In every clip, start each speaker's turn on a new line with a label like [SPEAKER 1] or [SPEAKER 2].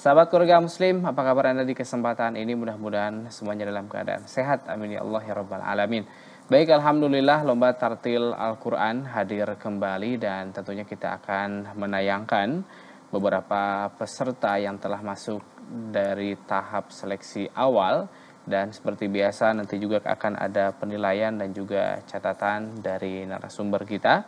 [SPEAKER 1] Sahabat keluarga muslim, apa kabar Anda di kesempatan ini? Mudah-mudahan semuanya dalam keadaan sehat. Amin ya Allah ya Rabbal Alamin. Baik, Alhamdulillah Lomba Tartil Al-Quran hadir kembali dan tentunya kita akan menayangkan beberapa peserta yang telah masuk dari tahap seleksi awal dan seperti biasa nanti juga akan ada penilaian dan juga catatan dari narasumber kita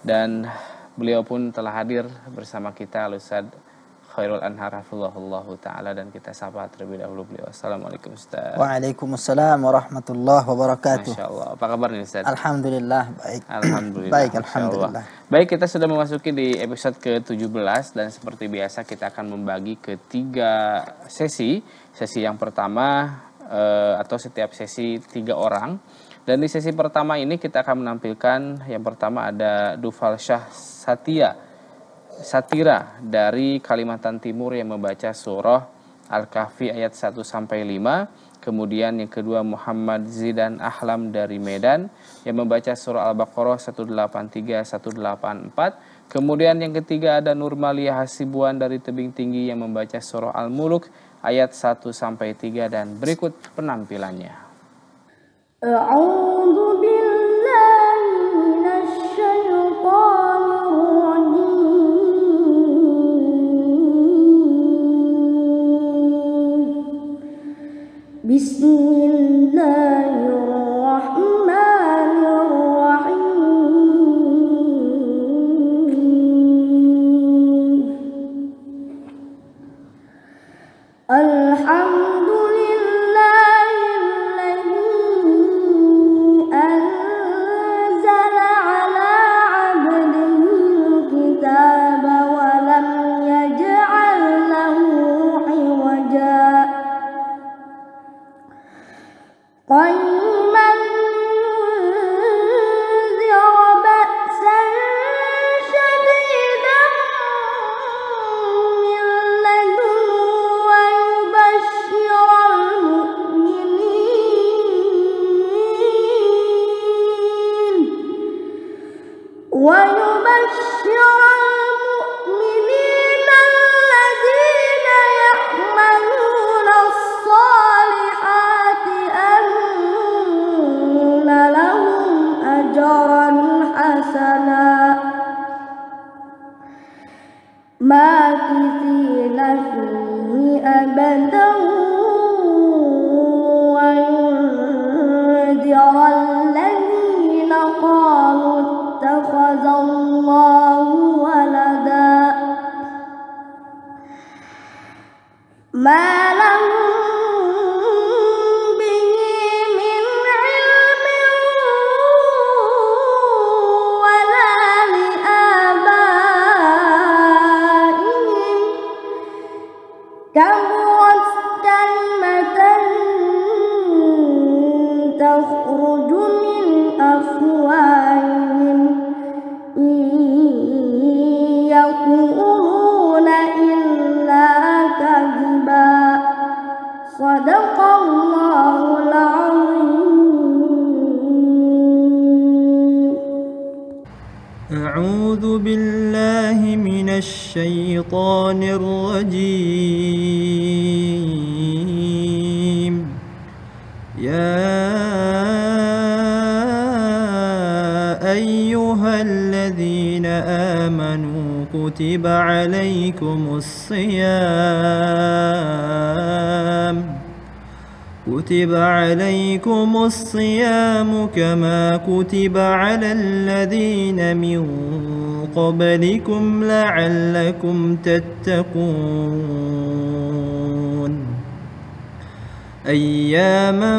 [SPEAKER 1] dan beliau pun telah hadir bersama kita Ustadz Khairul Anhar Hafizahullah Ta'ala dan kita sapa terlebih dahulu beliau. Assalamualaikum Ustaz.
[SPEAKER 2] Waalaikumsalam warahmatullahi wabarakatuh. Masya
[SPEAKER 1] Allah. Apa kabar nih Ustaz?
[SPEAKER 2] Alhamdulillah
[SPEAKER 1] baik. Alhamdulillah. baik, Alhamdulillah. Baik, kita sudah memasuki di episode ke-17 dan seperti biasa kita akan membagi ke tiga sesi. Sesi yang pertama eh, atau setiap sesi tiga orang. Dan di sesi pertama ini kita akan menampilkan yang pertama ada Dufal Syah Satya Satira dari Kalimantan Timur yang membaca surah Al-Kahfi ayat 1 sampai 5. Kemudian yang kedua Muhammad Zidan Ahlam dari Medan yang membaca surah Al-Baqarah 183 184. Kemudian yang ketiga ada Nurmalia Hasibuan dari Tebing Tinggi yang membaca surah Al-Muluk ayat 1 sampai 3 dan berikut penampilannya.
[SPEAKER 3] A'udhu بسم الله الرحمن الرحيم الحمد
[SPEAKER 4] أيها الذين آمنوا كتب عليكم الصيام كتب عليكم الصيام كما كتب على الذين من قبلكم لعلكم تتقون أياما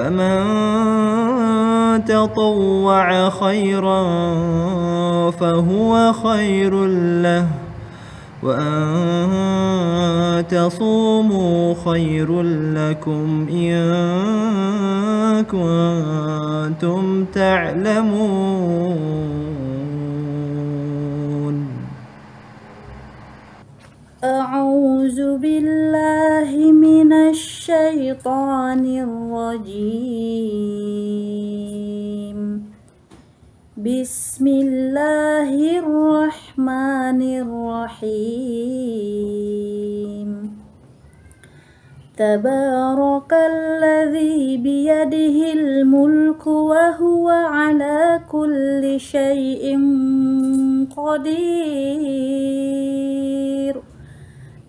[SPEAKER 4] فمن تطوع خيرا فهو خير له وأن تصوموا خير لكم إن كنتم تعلمون
[SPEAKER 5] أعوذ بالله من الشيطان الرجيم بسم الله الرحمن الرحيم تبارك الذي بيده الملك وهو على كل شيء قدير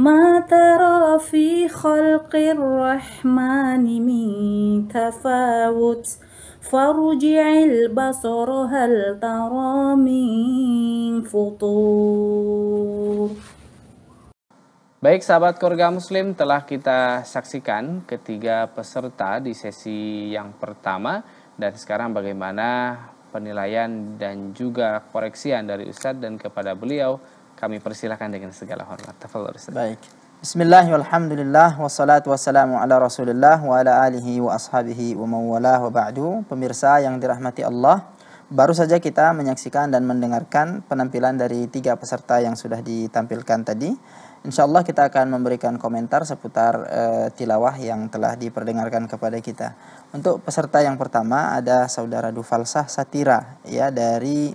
[SPEAKER 5] Baik sahabat
[SPEAKER 1] keluarga muslim telah kita saksikan ketiga peserta di sesi yang pertama dan sekarang bagaimana penilaian dan juga koreksian dari Ustadz dan kepada beliau kami persilahkan dengan segala hormat. Tafadhol Ustaz. Baik.
[SPEAKER 2] Bismillahirrahmanirrahim. wassalatu wassalamu ala rasulillah wa ala alihi wa ashabihi wa mawalah wa ba'du. Pemirsa yang dirahmati Allah, baru saja kita menyaksikan dan mendengarkan penampilan dari tiga peserta yang sudah ditampilkan tadi. Insya Allah kita akan memberikan komentar seputar e, tilawah yang telah diperdengarkan kepada kita. Untuk peserta yang pertama ada saudara Dufalsah Satira ya dari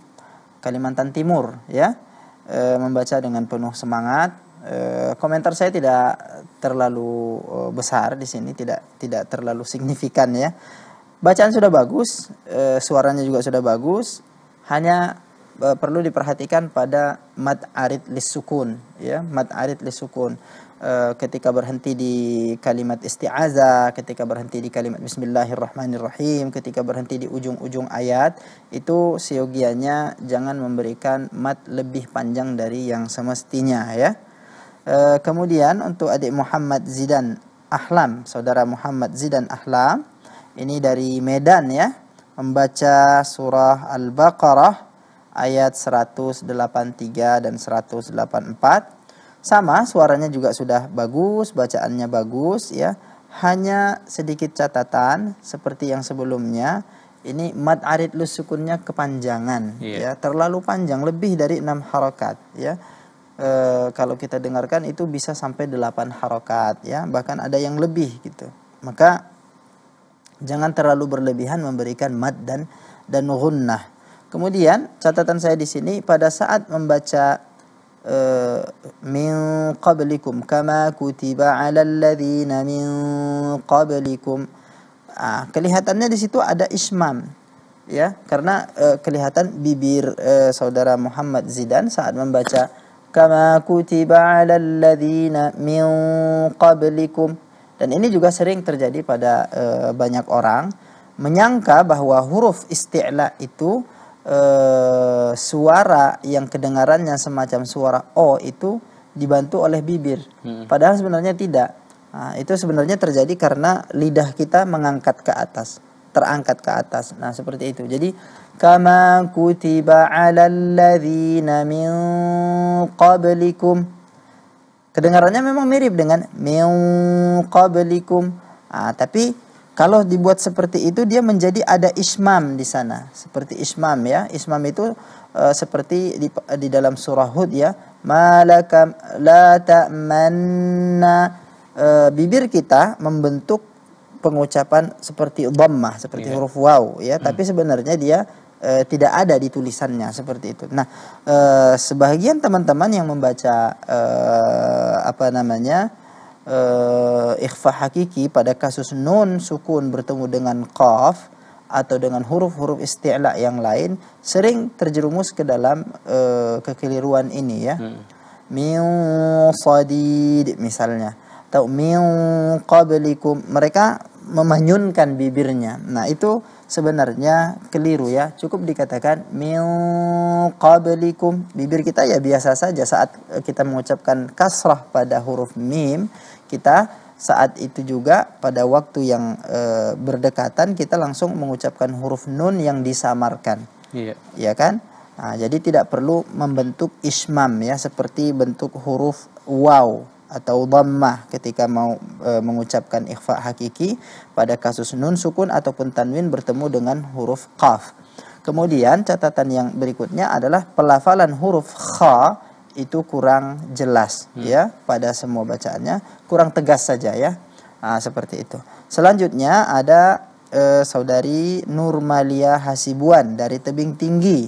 [SPEAKER 2] Kalimantan Timur ya e, membaca dengan penuh semangat. E, komentar saya tidak terlalu e, besar di sini, tidak tidak terlalu signifikan ya. Bacaan sudah bagus, e, suaranya juga sudah bagus. Hanya e, perlu diperhatikan pada mat arid lisukun ya, mad arid lisukun. Eh, ketika berhenti di kalimat isti'aza, ketika berhenti di kalimat bismillahirrahmanirrahim, ketika berhenti di ujung-ujung ayat, itu seyogianya jangan memberikan mat lebih panjang dari yang semestinya ya. E, kemudian untuk adik Muhammad Zidan Ahlam, saudara Muhammad Zidan Ahlam, ini dari Medan ya, membaca surah Al-Baqarah ayat 183 dan 184 sama, suaranya juga sudah bagus, bacaannya bagus ya. Hanya sedikit catatan seperti yang sebelumnya. Ini mad arid lus sukunnya kepanjangan yeah. ya, terlalu panjang lebih dari enam harokat ya. E, kalau kita dengarkan itu bisa sampai delapan harokat ya, bahkan ada yang lebih gitu. Maka jangan terlalu berlebihan memberikan mad dan dan nah Kemudian catatan saya di sini pada saat membaca min qablikum kama kutiba ala alladhina min qablikum ah, kelihatannya di situ ada ismam ya karena uh, kelihatan bibir uh, saudara Muhammad Zidan saat membaca kama kutiba ala alladhina min qablikum dan ini juga sering terjadi pada uh, banyak orang menyangka bahwa huruf isti'la itu eh, suara yang kedengarannya semacam suara o itu dibantu oleh bibir. Hmm. Padahal sebenarnya tidak. Nah, itu sebenarnya terjadi karena lidah kita mengangkat ke atas, terangkat ke atas. Nah, seperti itu. Jadi kama kutiba 'alal ladzina min qablikum. Kedengarannya memang mirip dengan min qablikum. Ah, tapi kalau dibuat seperti itu dia menjadi ada ismam di sana. Seperti ismam ya. Ismam itu uh, seperti di, di dalam surah Hud ya. Malakam la ta'manna uh, bibir kita membentuk pengucapan seperti dhammah, seperti yeah. huruf waw ya, hmm. tapi sebenarnya dia e, tidak ada di tulisannya seperti itu. Nah, e, sebagian teman-teman yang membaca e, apa namanya? uh, ikhfa hakiki pada kasus nun sukun bertemu dengan qaf atau dengan huruf-huruf isti'la yang lain sering terjerumus ke dalam uh, kekeliruan ini ya. Hmm. Min misalnya atau min qablikum mereka memanyunkan bibirnya. Nah, itu sebenarnya keliru ya. Cukup dikatakan min qablikum. Bibir kita ya biasa saja saat kita mengucapkan kasrah pada huruf mim kita saat itu juga pada waktu yang e, berdekatan kita langsung mengucapkan huruf nun yang disamarkan. yeah. Ya iya kan? Nah, jadi tidak perlu membentuk ismam ya seperti bentuk huruf waw atau dhammah ketika mau e, mengucapkan ikhfa hakiki pada kasus nun sukun ataupun tanwin bertemu dengan huruf qaf. Kemudian catatan yang berikutnya adalah pelafalan huruf kha itu kurang jelas hmm. ya pada semua bacaannya, kurang tegas saja ya. Nah, seperti itu. Selanjutnya ada eh, saudari Nurmalia Hasibuan dari Tebing Tinggi.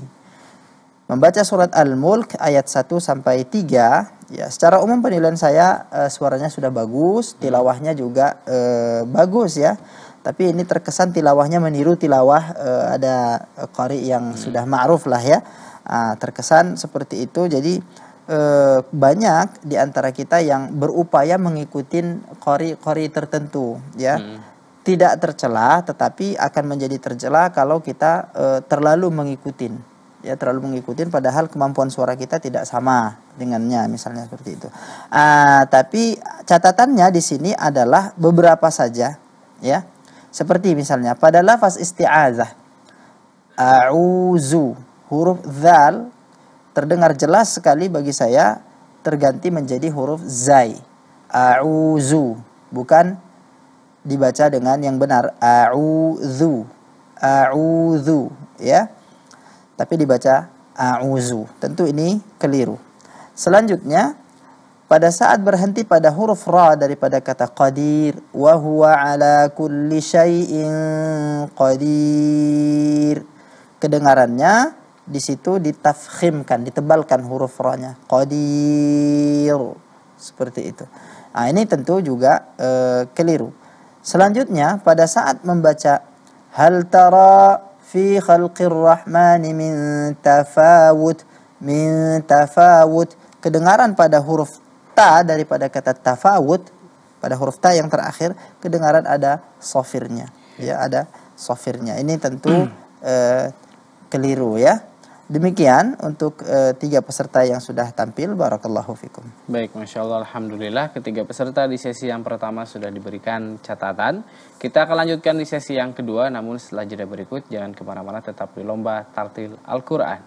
[SPEAKER 2] Membaca surat Al-Mulk ayat 1 sampai tiga ya secara umum penilaian saya eh, suaranya sudah bagus, hmm. tilawahnya juga eh, bagus ya. Tapi ini terkesan tilawahnya meniru tilawah eh, ada eh, qari yang hmm. sudah ma'ruf lah ya. Ah, terkesan seperti itu. Jadi e, banyak di antara kita yang berupaya mengikuti kori-kori tertentu ya. Hmm. Tidak tercela tetapi akan menjadi tercela kalau kita e, terlalu mengikuti ya terlalu mengikuti padahal kemampuan suara kita tidak sama dengannya misalnya seperti itu. Ah, tapi catatannya di sini adalah beberapa saja ya. Seperti misalnya pada lafaz isti'azah a'uzu huruf zal terdengar jelas sekali bagi saya terganti menjadi huruf zai. A'uzu bukan dibaca dengan yang benar a'uzu. A'uzu, ya. Tapi dibaca a'uzu. Tentu ini keliru. Selanjutnya pada saat berhenti pada huruf ra daripada kata qadir wa huwa ala kulli syai'in qadir kedengarannya di situ ditafkhimkan, ditebalkan huruf ra-nya. Qadir. Seperti itu. Nah, ini tentu juga e, keliru. Selanjutnya pada saat membaca hal tara fi khalqir rahman min tafawut min tafawut kedengaran pada huruf ta daripada kata tafawut pada huruf ta yang terakhir kedengaran ada sofirnya ya ada sofirnya ini tentu eh, keliru ya Demikian untuk e, tiga peserta yang sudah tampil. Barakallahu fikum.
[SPEAKER 1] Baik, Masya Allah. Alhamdulillah ketiga peserta di sesi yang pertama sudah diberikan catatan. Kita akan lanjutkan di sesi yang kedua. Namun setelah jeda berikut, jangan kemana-mana tetap di Lomba Tartil Al-Quran.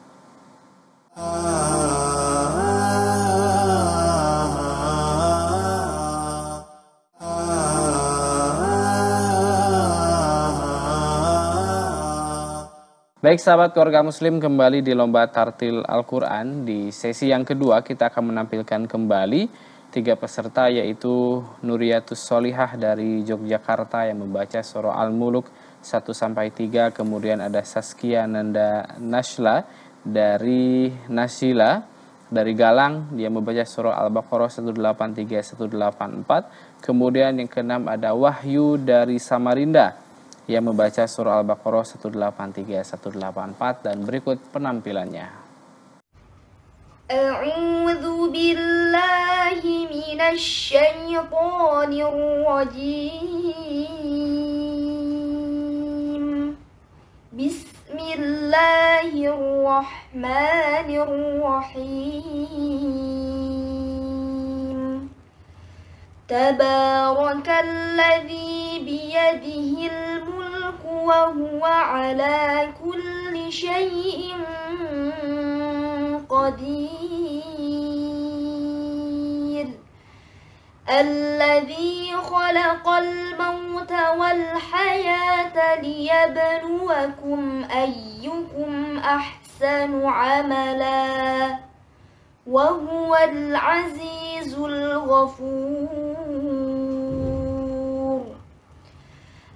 [SPEAKER 1] Ah. Baik sahabat keluarga muslim kembali di lomba tartil Al-Quran Di sesi yang kedua kita akan menampilkan kembali Tiga peserta yaitu Nuriyatus Solihah dari Yogyakarta yang membaca surah Al-Muluk 1-3 Kemudian ada Saskia Nanda Nashla dari Nasila dari Galang dia membaca surah Al-Baqarah 183 184 kemudian yang keenam ada Wahyu dari Samarinda yang membaca surah Al-Baqarah 183 184 dan berikut penampilannya.
[SPEAKER 3] A'udzu billahi minasyaitonir rajim. Bismillahirrahmanirrahim. Tabaraka alladzi biyadihi وهو على كل شيء قدير الذي خلق الموت والحياة ليبلوكم أيكم أحسن عملا وهو العزيز الغفور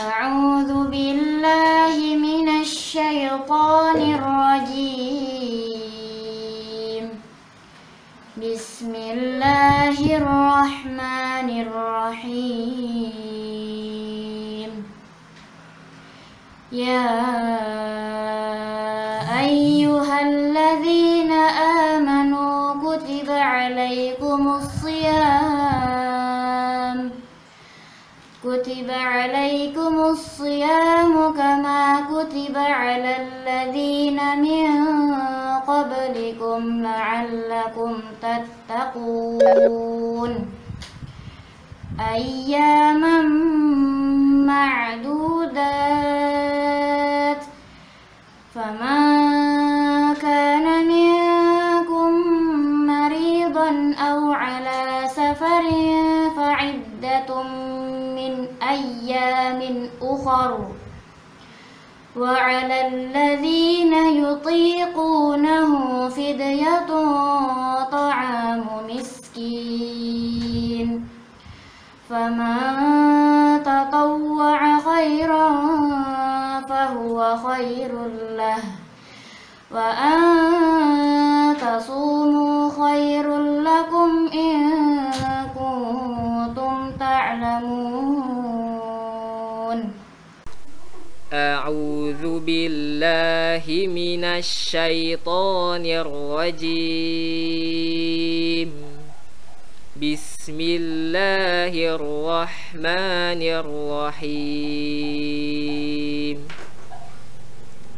[SPEAKER 3] أعوذ بالله من الشيطان الرجيم بسم الله الرحمن الرحيم يا أيها الذين آمنوا كتب عليكم الصيام كتب عليكم الصيام كما كتب على الذين من قبلكم لعلكم تتقون أياما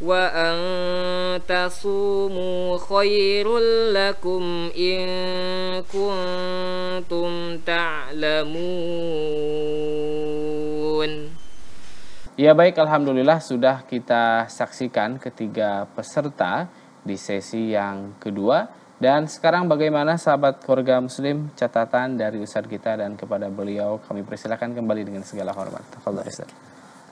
[SPEAKER 6] وأن تصوموا خير لكم إن
[SPEAKER 1] Ya baik, Alhamdulillah sudah kita saksikan ketiga peserta di sesi yang kedua. Dan sekarang bagaimana sahabat keluarga muslim catatan dari Ustadz kita dan kepada beliau kami persilakan kembali dengan segala hormat. Terima kasih.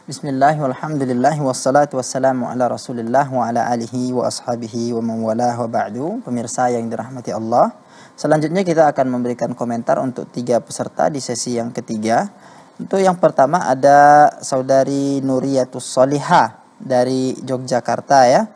[SPEAKER 2] Bismillah, walhamdulillah, wassalatu wassalamu ala rasulillah wa ala alihi wa ashabihi wa mawalah wa ba'du Pemirsa yang dirahmati Allah Selanjutnya kita akan memberikan komentar untuk tiga peserta di sesi yang ketiga Untuk yang pertama ada saudari Nuriyatus Solihah dari Yogyakarta ya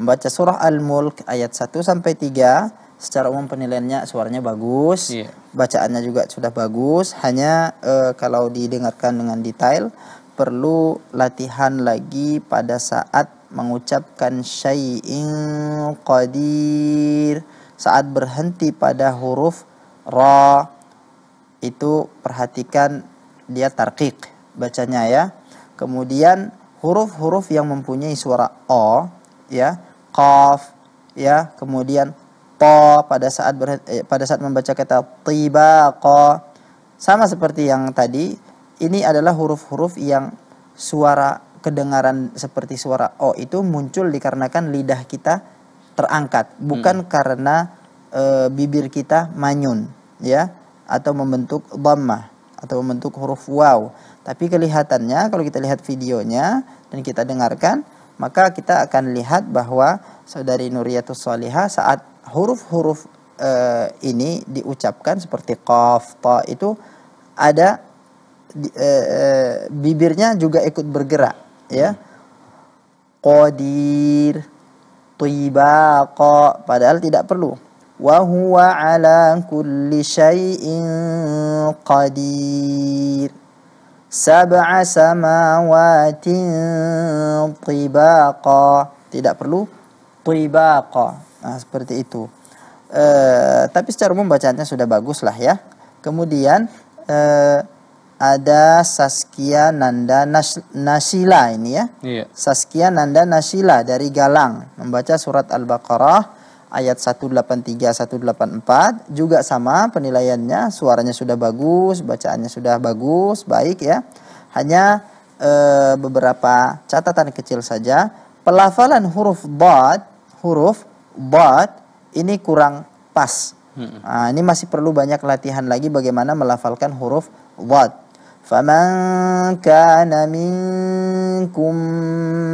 [SPEAKER 2] Membaca surah Al-Mulk ayat 1 sampai 3 secara umum penilaiannya suaranya bagus, yeah. bacaannya juga sudah bagus, hanya uh, kalau didengarkan dengan detail perlu latihan lagi pada saat mengucapkan syai'in qadir saat berhenti pada huruf ra itu perhatikan dia tarqiq bacanya ya kemudian huruf-huruf yang mempunyai suara o ya qaf ya kemudian to pada saat berhenti, eh, pada saat membaca kata tibaqa sama seperti yang tadi ini adalah huruf-huruf yang suara kedengaran seperti suara o itu muncul dikarenakan lidah kita terangkat bukan hmm. karena e, bibir kita manyun ya atau membentuk bama atau membentuk huruf wow tapi kelihatannya kalau kita lihat videonya dan kita dengarkan maka kita akan lihat bahwa saudari Nuriyatus Salihah saat huruf-huruf e, ini diucapkan seperti qaf itu ada e, e, bibirnya juga ikut bergerak ya qadir tibaqa padahal tidak perlu wa huwa ala kulli syai'in qadir sab'a samawatin tibaqa tidak perlu tibaqa nah seperti itu e, tapi secara umum bacaannya sudah bagus lah ya kemudian ada Saskia Nanda Nas Nasila ini ya. Iya. Saskia Nanda Nasila dari Galang membaca surat Al-Baqarah ayat 183 184 juga sama penilaiannya suaranya sudah bagus, bacaannya sudah bagus, baik ya. Hanya e, beberapa catatan kecil saja. Pelafalan huruf bad, huruf bad ini kurang pas. Nah, ini masih perlu banyak latihan lagi bagaimana melafalkan huruf bad فمن كان منكم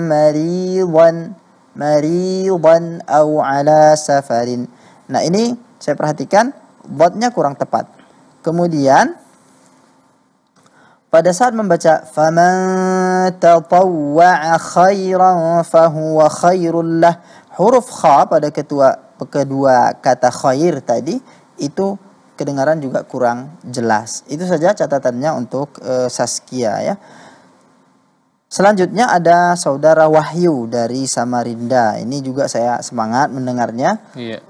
[SPEAKER 2] مريضا مريضا أو على سفر Nah ini saya perhatikan botnya kurang tepat Kemudian pada saat membaca faman tatawwa'a khairan fahuwa khairul lah huruf kha pada kedua kedua kata khair tadi itu kedengaran juga kurang jelas. Itu saja catatannya untuk e, Saskia ya. Selanjutnya ada saudara Wahyu dari Samarinda. Ini juga saya semangat mendengarnya. Iya.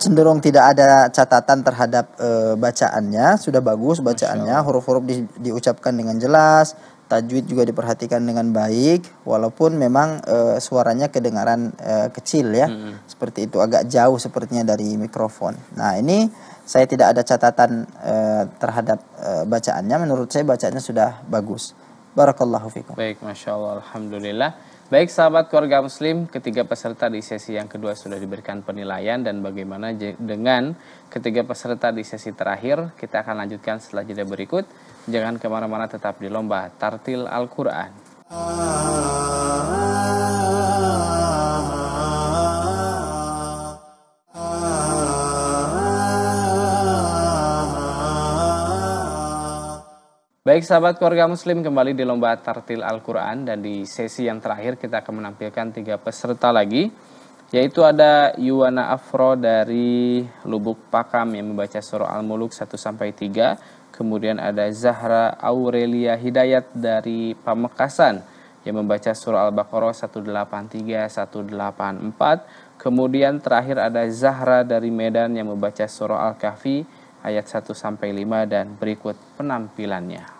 [SPEAKER 2] Cenderung tidak ada catatan terhadap e, bacaannya, sudah bagus bacaannya, huruf-huruf di, diucapkan dengan jelas, tajwid juga diperhatikan dengan baik walaupun memang e, suaranya kedengaran e, kecil ya -hmm. seperti itu agak jauh sepertinya dari mikrofon nah ini saya tidak ada catatan e, terhadap e, bacaannya. Menurut saya bacaannya sudah bagus. Barakallahu fikum.
[SPEAKER 1] Baik, Masya Allah. Alhamdulillah. Baik sahabat keluarga muslim, ketiga peserta di sesi yang kedua sudah diberikan penilaian dan bagaimana dengan ketiga peserta di sesi terakhir, kita akan lanjutkan setelah jeda berikut. Jangan kemana-mana tetap di lomba Tartil Al-Quran. Ah. Baik sahabat keluarga muslim kembali di lomba tartil Al-Quran dan di sesi yang terakhir kita akan menampilkan tiga peserta lagi yaitu ada Yuwana Afro dari Lubuk Pakam yang membaca surah Al-Muluk 1 sampai 3 kemudian ada Zahra Aurelia Hidayat dari Pamekasan yang membaca surah Al-Baqarah 183 184 kemudian terakhir ada Zahra dari Medan yang membaca surah Al-Kahfi ayat 1 sampai 5 dan berikut penampilannya.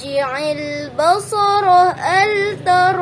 [SPEAKER 3] ارجع البصر هل ترى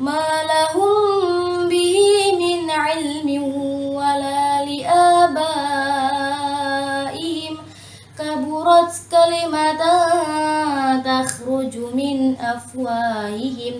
[SPEAKER 7] ما لهم به من علم ولا كبرت تخرج من أفواههم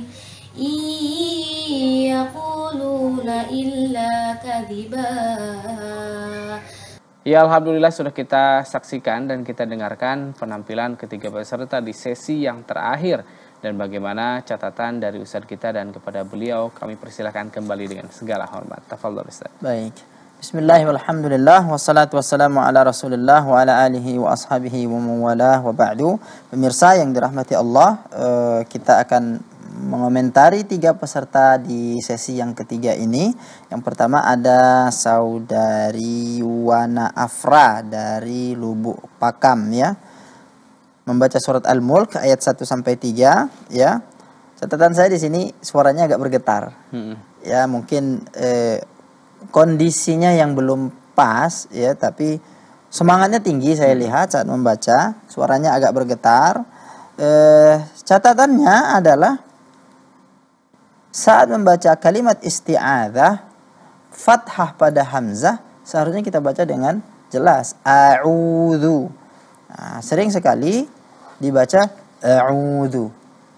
[SPEAKER 1] Ya Alhamdulillah sudah kita saksikan dan kita dengarkan penampilan ketiga peserta di sesi yang terakhir dan bagaimana catatan dari Ustadz kita dan kepada beliau kami persilahkan kembali dengan segala hormat. Tafadhol Ustadz.
[SPEAKER 2] Baik. Bismillahirrahmanirrahim. Wassalatu wassalamu ala Rasulillah wa ala alihi wa ashabihi wa mawalah wa ba'du. Pemirsa yang dirahmati Allah, eh, kita akan mengomentari tiga peserta di sesi yang ketiga ini. Yang pertama ada saudari Wana Afra dari Lubuk Pakam ya membaca surat Al-Mulk ayat 1 sampai 3 ya. Catatan saya di sini suaranya agak bergetar. Hmm. Ya, mungkin eh, kondisinya yang belum pas ya, tapi semangatnya tinggi saya hmm. lihat saat membaca, suaranya agak bergetar. Eh, catatannya adalah saat membaca kalimat isti'adzah fathah pada hamzah seharusnya kita baca dengan jelas a'udzu sering sekali dibaca a'udzu.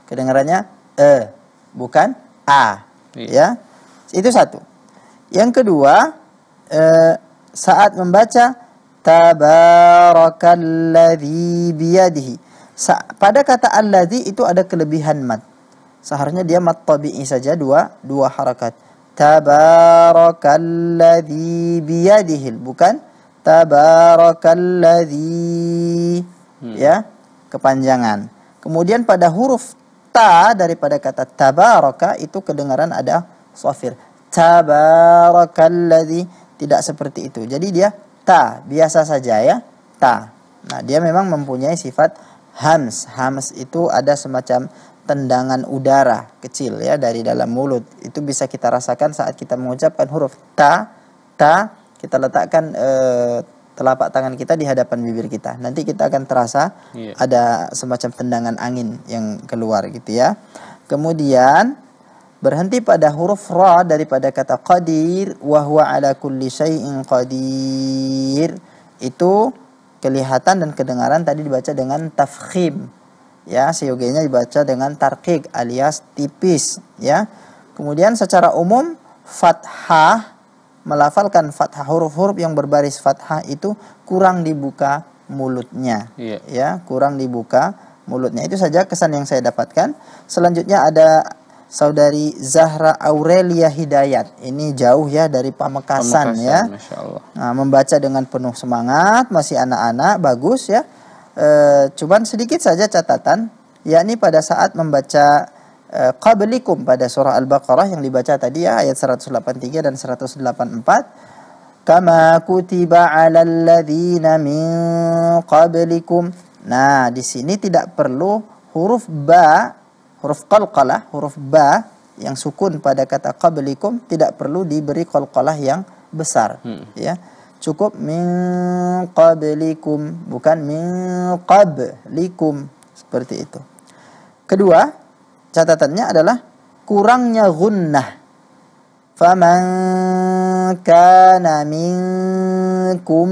[SPEAKER 2] Kedengarannya e bukan a. Iya. Ya. Itu satu. Yang kedua, e, saat membaca tabarakalladzi biyadihi. Sa pada kata alladzi itu ada kelebihan mat. Seharusnya dia mat tabi'i saja dua dua harakat. Tabarakalladzi biyadihi. bukan tabarakalladzi hmm. ya kepanjangan kemudian pada huruf ta daripada kata tabaraka itu kedengaran ada sofir tabarakalladzi tidak seperti itu jadi dia ta biasa saja ya ta nah dia memang mempunyai sifat hams hams itu ada semacam tendangan udara kecil ya dari dalam mulut itu bisa kita rasakan saat kita mengucapkan huruf ta ta kita letakkan uh, telapak tangan kita di hadapan bibir kita. Nanti kita akan terasa yeah. ada semacam tendangan angin yang keluar gitu ya. Kemudian berhenti pada huruf ra daripada kata qadir wa huwa ala kulli syai'in qadir. Itu kelihatan dan kedengaran tadi dibaca dengan tafkhim. Ya, seyogianya dibaca dengan tarkik alias tipis ya. Kemudian secara umum fathah melafalkan fathah huruf-huruf yang berbaris fathah itu kurang dibuka mulutnya yeah. ya kurang dibuka mulutnya itu saja kesan yang saya dapatkan selanjutnya ada saudari Zahra Aurelia Hidayat ini jauh ya dari Pamekasan, ya. Pamekasan ya nah, membaca dengan penuh semangat masih anak-anak bagus ya e, cuman sedikit saja catatan yakni pada saat membaca Eh, qablikum pada surah Al-Baqarah yang dibaca tadi ya ayat 183 dan 184 kama kutiba 'alal ladzina min qablikum nah di sini tidak perlu huruf ba huruf qalqalah huruf ba yang sukun pada kata qablikum tidak perlu diberi qalqalah yang besar hmm. ya cukup min qablikum bukan min qablikum seperti itu kedua catatannya adalah kurangnya gunnah. Faman kana minkum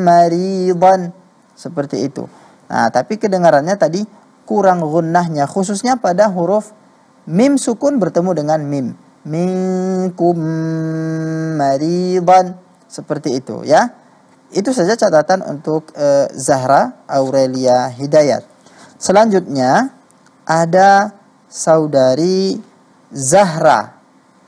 [SPEAKER 2] maridan. Seperti itu. Nah, tapi kedengarannya tadi kurang gunnahnya khususnya pada huruf mim sukun bertemu dengan mim. Minkum maridan. Seperti itu ya. Itu saja catatan untuk e, Zahra Aurelia Hidayat. Selanjutnya ada saudari Zahra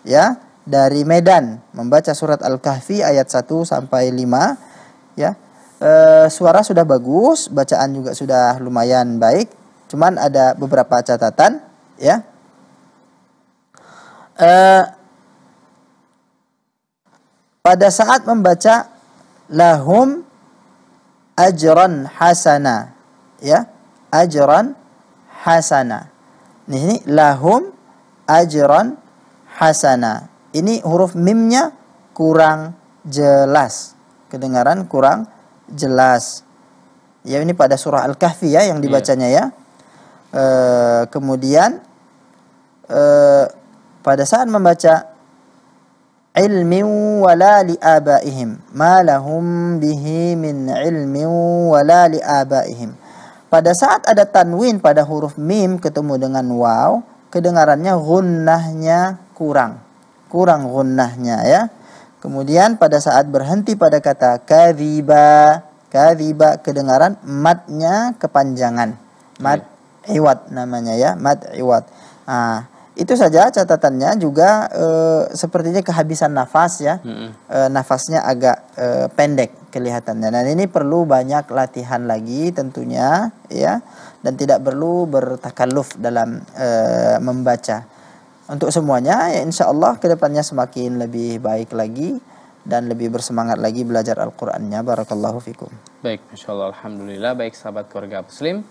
[SPEAKER 2] ya dari Medan membaca surat Al-Kahfi ayat 1 sampai 5 ya. E, suara sudah bagus, bacaan juga sudah lumayan baik. Cuman ada beberapa catatan ya. E, pada saat membaca lahum ajran hasana ya, ajran hasana. Di sini lahum ajron hasana. Ini huruf mimnya kurang jelas. Kedengaran kurang jelas. Ya ini pada surah Al-Kahfi ya yang iya. dibacanya ya. E, kemudian e, pada saat membaca ilmin wala abaihim, ma lahum bihi min ilmin wala abaihim. Pada saat ada tanwin pada huruf mim ketemu dengan waw, kedengarannya gunnahnya kurang. Kurang gunnahnya ya. Kemudian pada saat berhenti pada kata kadhiba, kadhiba kedengaran matnya kepanjangan. Mat iya. iwat namanya ya, mat iwat. Ah, itu saja catatannya juga e, sepertinya kehabisan nafas ya hmm e, nafasnya agak e, pendek kelihatannya dan ini perlu banyak latihan lagi tentunya ya dan tidak perlu bertakaluf dalam e, membaca untuk semuanya ya insya Allah kedepannya semakin lebih baik lagi dan lebih bersemangat lagi belajar Al-Qur'annya barakallahu fikum
[SPEAKER 1] baik insya Allah alhamdulillah baik sahabat keluarga muslim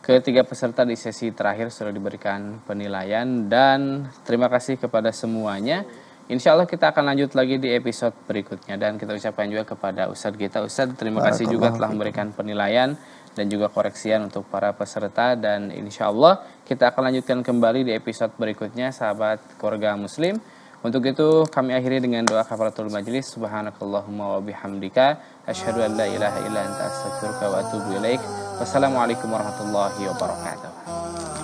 [SPEAKER 1] Ketiga peserta di sesi terakhir sudah diberikan penilaian dan terima kasih kepada semuanya. Insya Allah kita akan lanjut lagi di episode berikutnya dan kita ucapkan juga kepada Ustadz kita. Ustadz terima kasih juga telah memberikan penilaian dan juga koreksian untuk para peserta dan insya Allah kita akan lanjutkan kembali di episode berikutnya sahabat keluarga muslim. Untuk itu kami akhiri dengan doa kafaratul majlis. Subhanakallahumma wa bihamdika asyhadu an la ilaha illa anta astaghfiruka wa atubu ilaik. Wassalamualaikum warahmatullahi wabarakatuh.